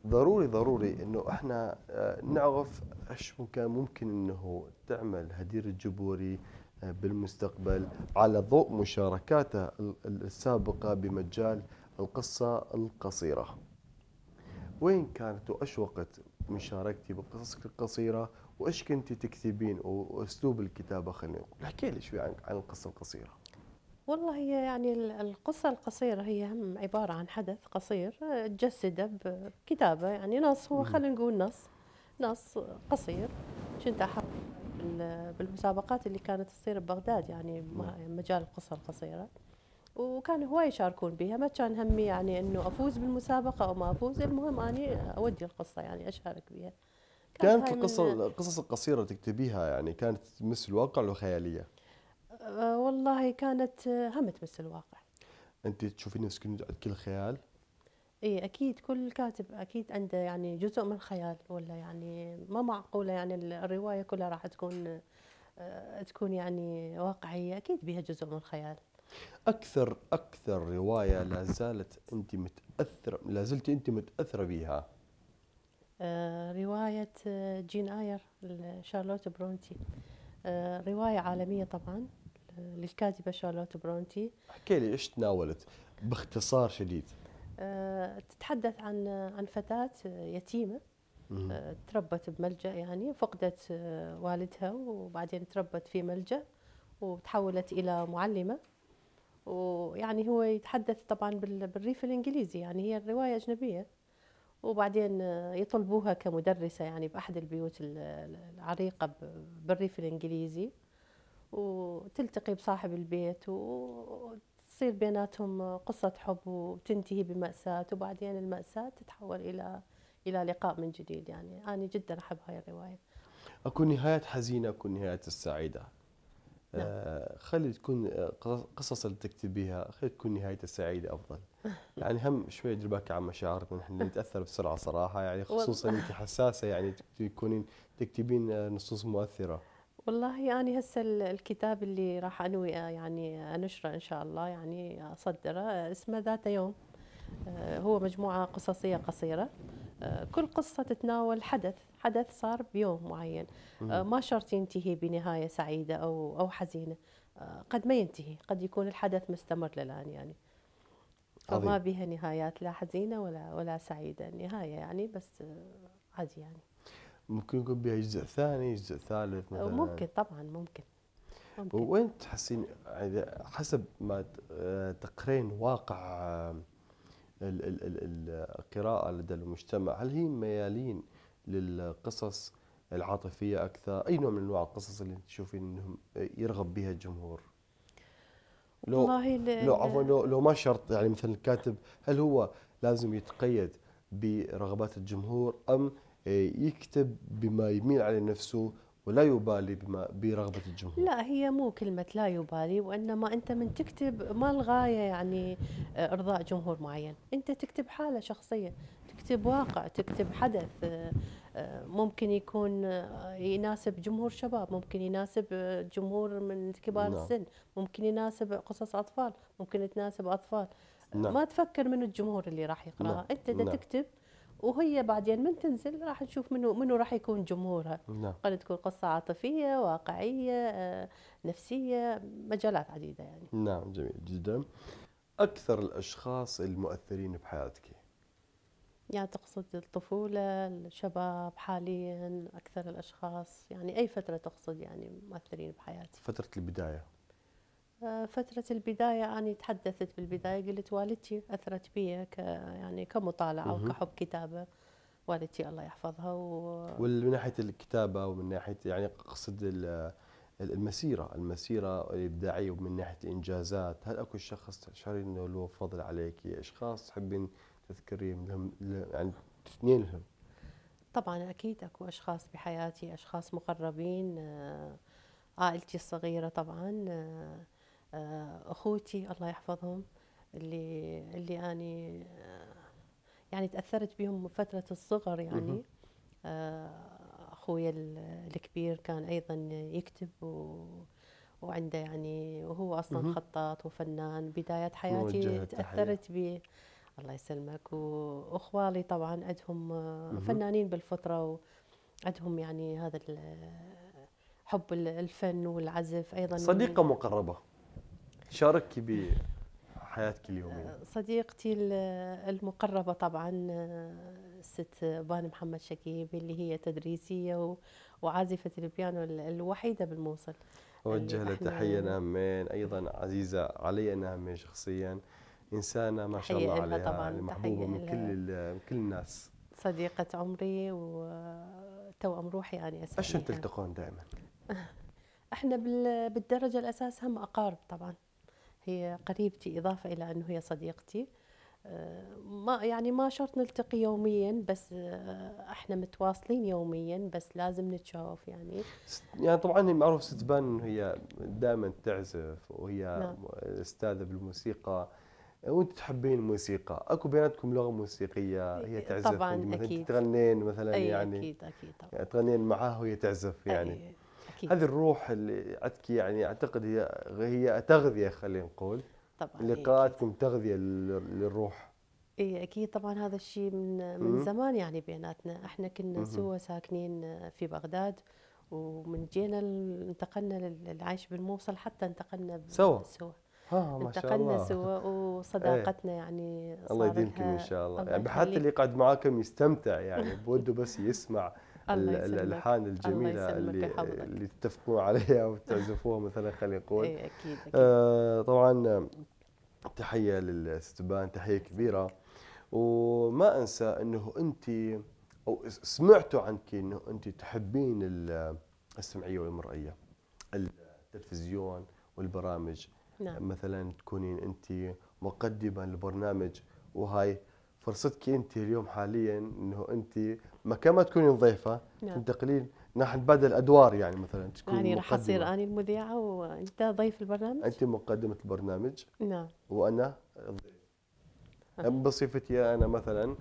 ضروري ضروري انه احنا آه، نعرف ايش كان ممكن انه تعمل هدير الجبوري آه، بالمستقبل على ضوء مشاركاته السابقه بمجال القصه القصيره. وين كانت وايش وقت مشاركتي بقصصك القصيره وايش كنت تكتبين واسلوب الكتابه خلينا نقول، احكي لي شوي عن القصه القصيره. والله هي يعني القصة القصيرة هي هم عبارة عن حدث قصير تجسده بكتابة يعني نص هو خلينا نقول نص نص قصير كنت أحب بالمسابقات اللي كانت تصير ببغداد يعني مجال القصة القصيرة وكان هواي يشاركون بها ما كان همي يعني انه افوز بالمسابقه او ما افوز المهم اني اودي القصه يعني اشارك بها كانت القصص القصص القصيره تكتبيها يعني كانت تمس الواقع والخياليه آه، والله كانت آه، هم تمس الواقع انت تشوفين مسكين كل خيال اي اكيد كل كاتب اكيد عنده يعني جزء من خيال ولا يعني ما معقوله يعني الروايه كلها راح تكون آه، تكون يعني واقعيه اكيد بها جزء من الخيال اكثر اكثر روايه لا زالت انت متاثره لا زلت انت متاثره بها روايه جين اير لشارلوت برونتي روايه عالميه طبعا للكاتبه شارلوت برونتي احكي لي ايش تناولت باختصار شديد أه، تتحدث عن عن فتاه يتيمه أه، تربت بملجا يعني فقدت أه، والدها وبعدين تربت في ملجا وتحولت الى معلمه ويعني هو يتحدث طبعا بالريف الانجليزي يعني هي الروايه اجنبيه وبعدين يطلبوها كمدرسه يعني باحد البيوت العريقه بالريف الانجليزي وتلتقي بصاحب البيت وتصير بيناتهم قصة حب وتنتهي بمأساة وبعدين المأساة تتحول إلى إلى لقاء من جديد يعني أنا جدا أحب هاي الرواية أكو نهايات حزينة أكو نهايات السعيدة نعم. آه خلي تكون آه، قصص اللي تكتبيها خلي تكون نهايتها سعيده افضل يعني هم شوية دربك عن مشاعرنا نحن نتاثر بسرعه صراحه يعني خصوصا انت حساسه يعني تكونين تكتبين نصوص مؤثره والله أنا يعني هسه الكتاب اللي راح أنوي آه، يعني أنشره إن شاء الله يعني أصدره آه، اسمه ذات يوم آه، هو مجموعة قصصية قصيرة كل قصة تتناول حدث حدث صار بيوم معين ما شرط ينتهي بنهاية سعيدة أو أو حزينة قد ما ينتهي قد يكون الحدث مستمر للآن يعني فما بها نهايات لا حزينة ولا ولا سعيدة النهاية يعني بس عادي يعني ممكن يكون بها جزء ثاني جزء ثالث مثلا ممكن طبعا ممكن ممكن وين تحسين حسب ما آه، تقرين واقع آه، القراءة لدى المجتمع هل هي ميالين للقصص العاطفية أكثر أي نوع من أنواع القصص اللي تشوفين أنهم يرغب بها الجمهور لو والله لو عفوا لو, لو ما شرط يعني مثلا الكاتب هل هو لازم يتقيد برغبات الجمهور أم إيه، يكتب بما يميل على نفسه ولا يبالي بما برغبة الجمهور لا هي مو كلمة لا يبالي وإنما أنت من تكتب ما الغاية يعني آه، إرضاء جمهور معين أنت تكتب حالة شخصية تكتب واقع تكتب حدث آه، آه، ممكن يكون يناسب جمهور شباب ممكن يناسب جمهور من كبار لا. نعم. السن ممكن يناسب قصص أطفال ممكن تناسب أطفال نعم. ما تفكر من الجمهور اللي راح يقراها نعم. أنت دا نعم. تكتب وهي بعدين من تنزل راح نشوف منو منو راح يكون جمهورها نعم. قد تكون قصه عاطفيه واقعيه آه، نفسيه مجالات عديده يعني نعم جميل جدا اكثر الاشخاص المؤثرين بحياتك يعني تقصد الطفولة الشباب حاليا أكثر الأشخاص يعني أي فترة تقصد يعني مؤثرين بحياتي فترة البداية فترة البداية أنا تحدثت بالبداية قلت والدتي أثرت بي ك يعني كمطالعة وكحب كتابة والدتي الله يحفظها و... ومن ناحية الكتابة ومن ناحية يعني أقصد المسيرة المسيرة الإبداعية ومن ناحية الإنجازات هل أكو شخص تشعرين أنه له فضل عليك أشخاص تحبين تذكرين لهم يعني اثنين لهم طبعا أكيد أكو أشخاص بحياتي أشخاص مقربين آه، عائلتي الصغيرة طبعا آه، آه، اخوتي الله يحفظهم اللي اللي اني يعني،, آه، يعني تاثرت بهم من فتره الصغر يعني آه، اخوي الكبير كان ايضا يكتب و وعنده يعني وهو اصلا خطاط وفنان بدايه حياتي تاثرت به الله يسلمك واخوالي طبعا عندهم فنانين بالفطره وعندهم يعني هذا حب الفن والعزف ايضا صديقه مقربه شاركي بحياتك اليومية أه، صديقتي المقربة طبعا أه، ست بان محمد شكيب اللي هي تدريسية وعازفة البيانو الوحيدة بالموصل أوجه لها تحية نامين أيضا عزيزة علي نامين شخصيا إنسانة ما شاء الله عليها طبعا محبوبة من كل من كل الناس صديقة عمري وتوأم روحي أنا أسمع أشن تلتقون دائما؟ احنا بالدرجة الأساس هم أقارب طبعا هي قريبتي إضافة إلى أنه هي صديقتي آه، ما يعني ما شرط نلتقي يوميا بس آه، احنا متواصلين يوميا بس لازم نتشوف يعني يعني طبعا معروف ستبان انه هي دائما تعزف وهي نعم. استاذه بالموسيقى وانت تحبين الموسيقى اكو بيناتكم لغه موسيقيه هي إيه، تعزف طبعا مثلا اكيد تغنين مثلا أي يعني اكيد اكيد طبعا. تغنين معاها وهي تعزف يعني أي. أكيد. هذه الروح اللي عندك يعني اعتقد هي هي تغذيه خلينا نقول طبعا إيه، لقاءاتكم تغذيه للروح اي اكيد طبعا هذا الشيء من من زمان يعني بيناتنا احنا كنا سوا ساكنين في بغداد ومن جينا انتقلنا للعيش بالموصل حتى انتقلنا سوا سوا آه ما شاء الله انتقلنا سوا وصداقتنا ايه. يعني الله يديمكم ان شاء الله يعني حتى اللي قاعد معاكم يستمتع يعني بوده بس يسمع الالحان الجميله اللي اللي تتفقوا عليها وتعزفوها مثلا خلينا نقول إيه، اكيد, أكيد. آه طبعا تحيه للستبان تحيه كبيره وما انسى انه انت او سمعتوا عنك انه انت تحبين السمعيه والمرئيه التلفزيون والبرامج نعم. مثلا تكونين انت مقدمه لبرنامج وهاي فرصتك انت اليوم حاليا انه انت ما كان ما تكونين ضيفه نعم. تنتقلين نحن نتبادل ادوار يعني مثلا تكون يعني راح اصير انا المذيعه وانت ضيف البرنامج انت مقدمه البرنامج نعم وانا ضيف أه. بصفتي انا مثلا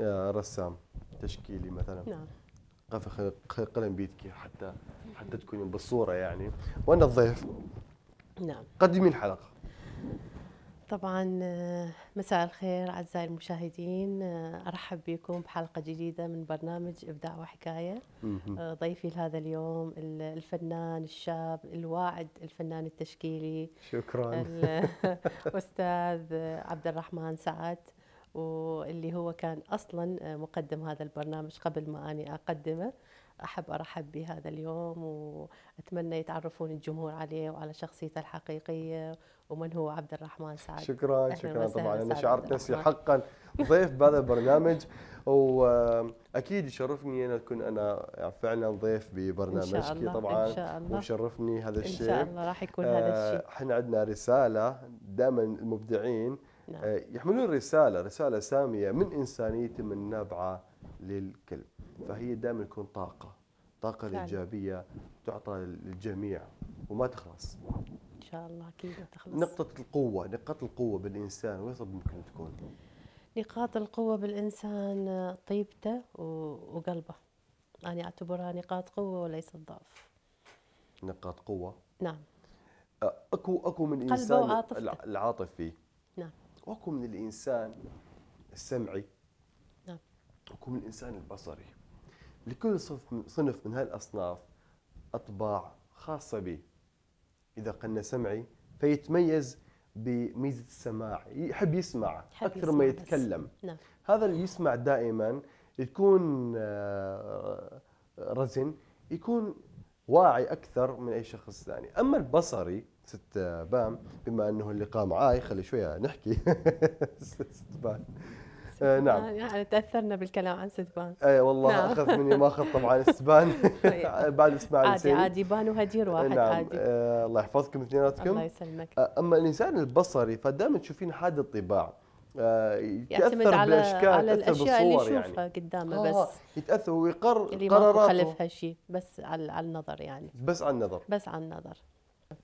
آه، رسام تشكيلي مثلا نعم قف قلم بيدك حتى حتى تكونين بالصوره يعني وانا الضيف نعم قدمي الحلقه طبعا مساء الخير اعزائي المشاهدين ارحب بكم بحلقه جديده من برنامج ابداع وحكايه آه، ضيفي لهذا اليوم الفنان الشاب الواعد الفنان التشكيلي شكرا الاستاذ عبد الرحمن سعد واللي هو كان اصلا مقدم هذا البرنامج قبل ما اني اقدمه احب ارحب بهذا اليوم واتمنى يتعرفون الجمهور عليه وعلى شخصيته الحقيقيه ومن هو عبد الرحمن سعد شكرا شكرا طبعا انا شعرت نفسي حقا ضيف بهذا البرنامج واكيد يشرفني ان اكون انا فعلا ضيف ببرنامجك طبعا إن شاء الله. ويشرفني هذا الشيء ان شاء الله راح يكون هذا آه، الشيء احنا عندنا رساله دائما المبدعين نعم. آه، يحملون رساله رساله ساميه من انسانيتهم النابعه للكلب فهي دائما يكون طاقه طاقة إيجابية تعطى للجميع وما تخلص ان شاء الله اكيد تخلص نقطه القوه نقاط القوه بالانسان وين ممكن تكون نقاط القوه بالانسان طيبته وقلبه انا اعتبرها نقاط قوه وليست ضعف نقاط قوه نعم اكو اكو من الانسان العاطفي نعم واكو من الانسان السمعي نعم أكو من الانسان البصري لكل صنف من هالأصناف أطباع خاصة به إذا قلنا سمعي فيتميز بميزة السماع يحب يسمع أكثر يسمع ما يتكلم نعم. هذا اللي يسمع دائما يكون آه، رزن يكون واعي أكثر من أي شخص ثاني أما البصري ست بام بما أنه اللقاء معاي خلي شوية نحكي ست بام آه نعم يعني, يعني تاثرنا بالكلام عن سدبان اي آه، والله نعم. اخذت مني ما اخذ طبعا سدبان طيب. بعد اسماع عادي عادي بان وهدير واحد نعم. عادي آه الله يحفظكم اثنيناتكم الله يسلمك آه اما الانسان البصري فدائما تشوفين حاد الطباع آه يعتمد على بالاشكال على الاشياء اللي يشوفها يعني. قدامه آه بس يتاثر ويقرر اللي ما خلفها شيء بس على, على النظر يعني بس على النظر بس على النظر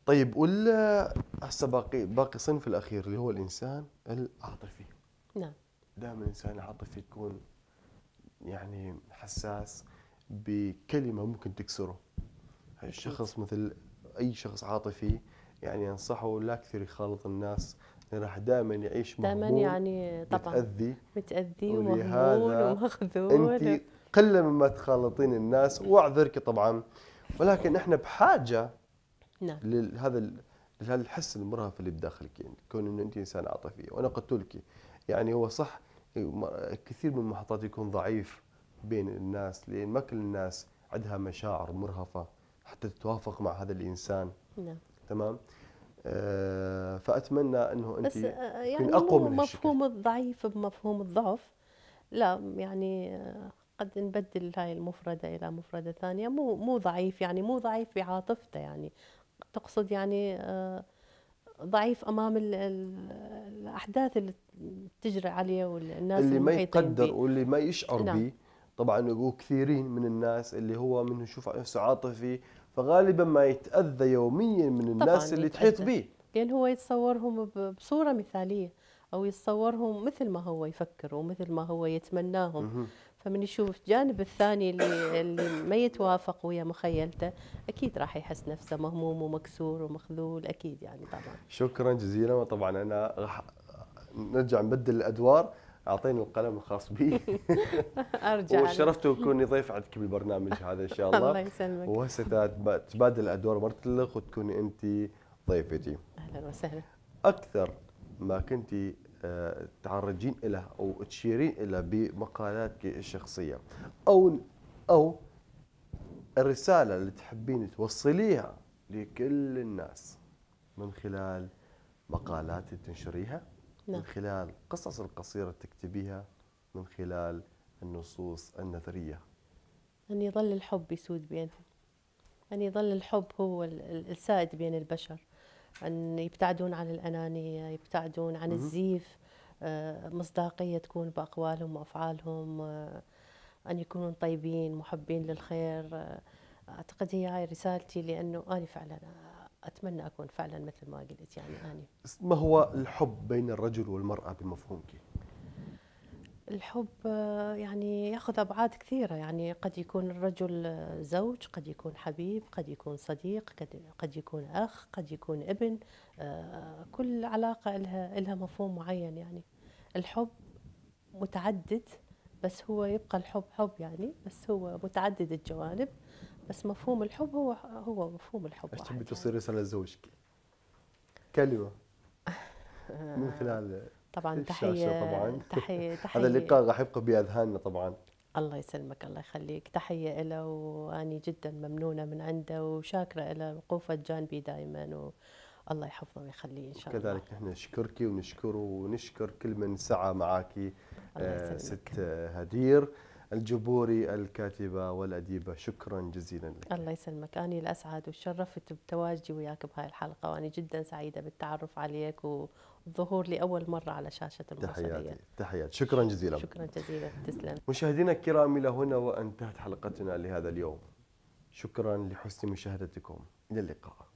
طيب ولا هسه باقي باقي صنف الاخير اللي هو الانسان العاطفي دائما الانسان العاطفي يكون يعني حساس بكلمه ممكن تكسره الشخص مثل اي شخص عاطفي يعني انصحه لا كثير يخالط الناس راح دائما يعيش دائما يعني طبعا متاذي متاذي ومخذول انت قله مما تخالطين الناس واعذرك طبعا ولكن احنا بحاجه نعم لهذا لهذا الحس المرهف اللي بداخلك يعني كون انه انت انسان عاطفي وانا قلت لك يعني هو صح إيه، كثير من المحطات يكون ضعيف بين الناس لان ما كل الناس عندها مشاعر مرهفه حتى تتوافق مع هذا الانسان نعم تمام آه، فاتمنى انه انت بس آه، يعني اقوى من مفهوم الشكل. الضعيف بمفهوم الضعف لا يعني آه، قد نبدل هاي المفردة إلى مفردة ثانية مو مو ضعيف يعني مو ضعيف بعاطفته يعني تقصد يعني آه ضعيف امام الـ الـ الاحداث اللي تجرى عليه والناس اللي ما يقدر واللي ما يشعر نعم. به طبعا وكثيرين من الناس اللي هو من يشوف نفسه عاطفي فغالبا ما يتاذى يوميا من الناس اللي تحيط به لان يعني هو يتصورهم بصوره مثاليه او يتصورهم مثل ما هو يفكر ومثل ما هو يتمناهم فمن يشوف الجانب الثاني اللي, اللي ما يتوافق ويا مخيلته اكيد راح يحس نفسه مهموم ومكسور ومخذول اكيد يعني طبعا شكرا جزيلا وطبعا انا راح نرجع نبدل الادوار اعطيني القلم الخاص بي ارجع وشرفت تكوني ضيف عندك بالبرنامج هذا ان شاء الله الله يسلمك وهسه تبادل الادوار مرتلخ وتكوني انت ضيفتي اهلا وسهلا اكثر ما كنت تعرجين له او تشيرين له بمقالاتك الشخصيه او او الرساله اللي تحبين توصليها لكل الناس من خلال مقالات تنشريها نعم. من خلال قصص القصيرة تكتبيها من خلال النصوص النثرية أن يظل الحب يسود بينهم أن يظل الحب هو السائد بين البشر أن يبتعدون عن الأنانية يبتعدون عن الزيف آه، مصداقية تكون بأقوالهم وأفعالهم آه، أن يكونون طيبين محبين للخير آه، أعتقد هي هاي رسالتي لأنه أنا فعلا أتمنى أكون فعلا مثل ما قلت يعني اني ما هو الحب بين الرجل والمرأة بمفهومك؟ الحب آه، يعني ياخذ ابعاد كثيره يعني قد يكون الرجل آه، زوج قد يكون حبيب قد يكون صديق قد يكون اخ قد يكون ابن آه، كل علاقه لها لها مفهوم معين يعني الحب متعدد بس هو يبقى الحب حب يعني بس هو متعدد الجوانب بس مفهوم الحب هو هو مفهوم الحب ايش تبي يعني. تصير رساله لزوجك؟ كلمه من خلال طبعا تحيه تحيه تحيه هذا اللقاء راح يبقى باذهاننا طبعا الله يسلمك الله يخليك تحية له وأني جدا ممنونة من عنده وشاكرة له وقوفة جانبي دائما والله يحفظه ويخليه إن شاء الله كذلك احنا نشكرك ونشكره ونشكر كل من سعى معك آه، ست هدير الجبوري الكاتبة والأديبة شكرا جزيلا لك الله يسلمك اني الأسعد وشرفت بتواجدي وياك بهاي الحلقة واني جدا سعيدة بالتعرف عليك و... ظهور لاول مره على شاشه المصريه تحياتي تحياتي شكرا جزيلا شكرا جزيلا تسلم مشاهدينا الكرام الى هنا وانتهت حلقتنا لهذا اليوم شكرا لحسن مشاهدتكم الى اللقاء